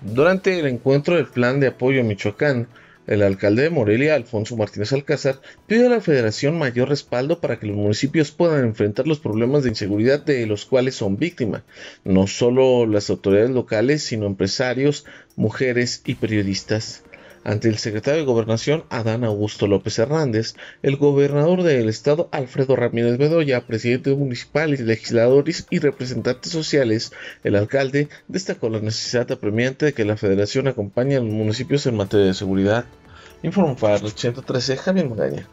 Durante el encuentro del Plan de Apoyo a Michoacán, el alcalde de Morelia, Alfonso Martínez Alcázar, pidió a la Federación mayor respaldo para que los municipios puedan enfrentar los problemas de inseguridad de los cuales son víctimas, no solo las autoridades locales, sino empresarios, mujeres y periodistas. Ante el secretario de Gobernación Adán Augusto López Hernández, el gobernador del estado Alfredo Ramírez Bedoya, presidente municipal, legisladores y representantes sociales, el alcalde destacó la necesidad apremiante de que la federación acompañe a los municipios en materia de seguridad. Informó para 813 Javier Magaña.